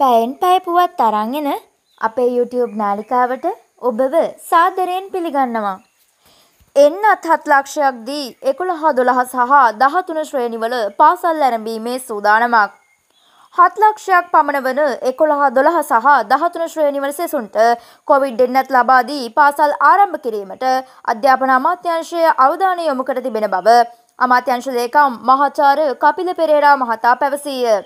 පැයෙන් පැය පුවත් තරන් එන අපේ YouTube නාලිකාවට ඔබව සාදරයෙන් පිළිගන්නවා. එන්නත් හත් ලක්ෂයක් දී එකොළහ දොළහ සහ දහතුන ශ්‍රේණිවල පාසල් ඇරඹීමේ සූදානමක්. හත් ලක්ෂයක් පමණ වන එකොළහ දොළහ සහ දහතුන ශ්‍රේණිවල සෙසුන්ට කොවිඩ් දෙන්නත් ලබාදී පාසල් ආරම්භ කිරීමට අධ්‍යාපන අමාත්‍යංශය අවධානය යොමු කර තිබෙන බව අමාත්‍යංශ ලේකම් මහාචාර්ය කපිල පෙරේරා මහතා පැවසීය.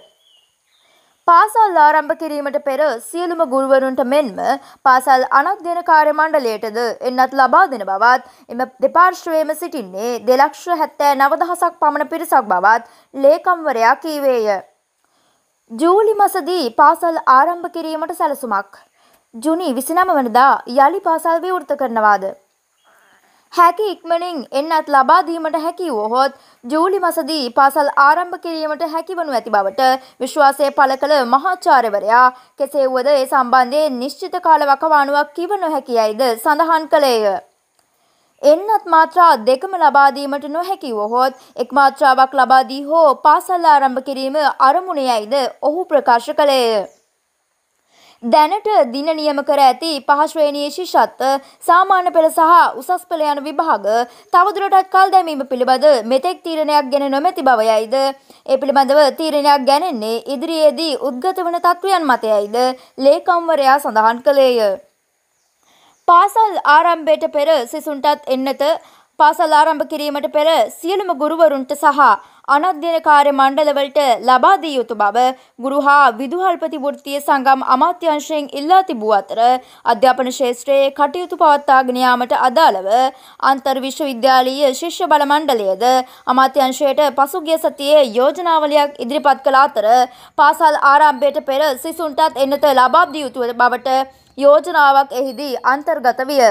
පාසල් ආරම්භ කිරීමට පෙර සියලුම ගුරුවරුන්ට මෙන්ම පාසල් අනධ්‍යන කාර්ය මණ්ඩලයටද එන්නත් ලබා දෙන බවත් එම දෙපාර්ශ්වයේම සිටින්නේ දෙලක්ෂ හැත්තෑ නවදහසක් පමණ පිරිසක් බවත් ලේකම්වරයා කීවේය. ජූලි මසදී පාසල් ආරම්භ කිරීමට සැලසුමක්. ජුනි විසිනම වනදා යළි පාසල් විවෘත කරනවාද. හැකි ඉක්මනින් එන්නත් ලබා දීමට හැකි වුවහොත් ජූලි මසදී පාසල් ආරම්භ කිරීමට හැකිවනු ඇති බවට විශ්වාසය පළ කළ මහාචාර්යවරයා කෙසේ වුවද ඒ සම්බන්ධයෙන් නිශ්චිත කාල වකවානුවක් කිව නොහැකියයිද සඳහන් කළේය. එන්නත් මාත්‍රා දෙකම ලබාදීමට නොහැකි වොහොත් එක් මාත්‍රාවක් ලබාදී හෝ පාසල් ආරම්භ කිරීම අරමුණයයිද ඔහු ප්‍රකාශ කළේය. දැනට දින නියම කර ඇති පහශ්‍රේණයේ ශිෂත්ත සාමාන්‍ය පෙළ සහ උසස් පෙළ යන විභාග තවදුරටත් කල් දැමීම පිළිබඳ මෙතෙක් තීරණයක් ගැන නොමැති බවයයිද ඒ පිළිබඳව තීරණයක් ගැනෙන්නේ ඉදිරියේදී උද්ගත වන තත්ත්වයන් මතයයිද ලේකම්වරයා සඳහන් කළේය. පාසල් ආරම්භයට පෙර සිසුන්ටත් එන්නත පාසල් ආරම්භ කිරීමට පෙර සියලුම ගුරුවරුන්ට සහ අනධ්‍යනකාර මණ්ඩලවලට ලබා දිය යුතු බව ගුරු හා විදුහල්පති වෘත්තිය සංගම් අමාත්‍යංශයෙන් ඉල්ලා තිබූ අතර අධ්‍යාපන ක්ෂේත්‍රයේ කටයුතු පවත්වාගෙන යාමට අදාළව අන්තර් විශ්වවිද්‍යාලීය ශිෂ්‍ය බල මණ්ඩලයද අමාත්‍යංශයට පසුගිය සතියේ යෝජනාවලියක් ඉදිරිපත් කළ අතර පාසල් ආරම්භයට පෙර සිසුන්ටත් එන්නත ලබා දිය යුතු බවට යෝජනාවක් එහිදී අන්තර්ගත විය.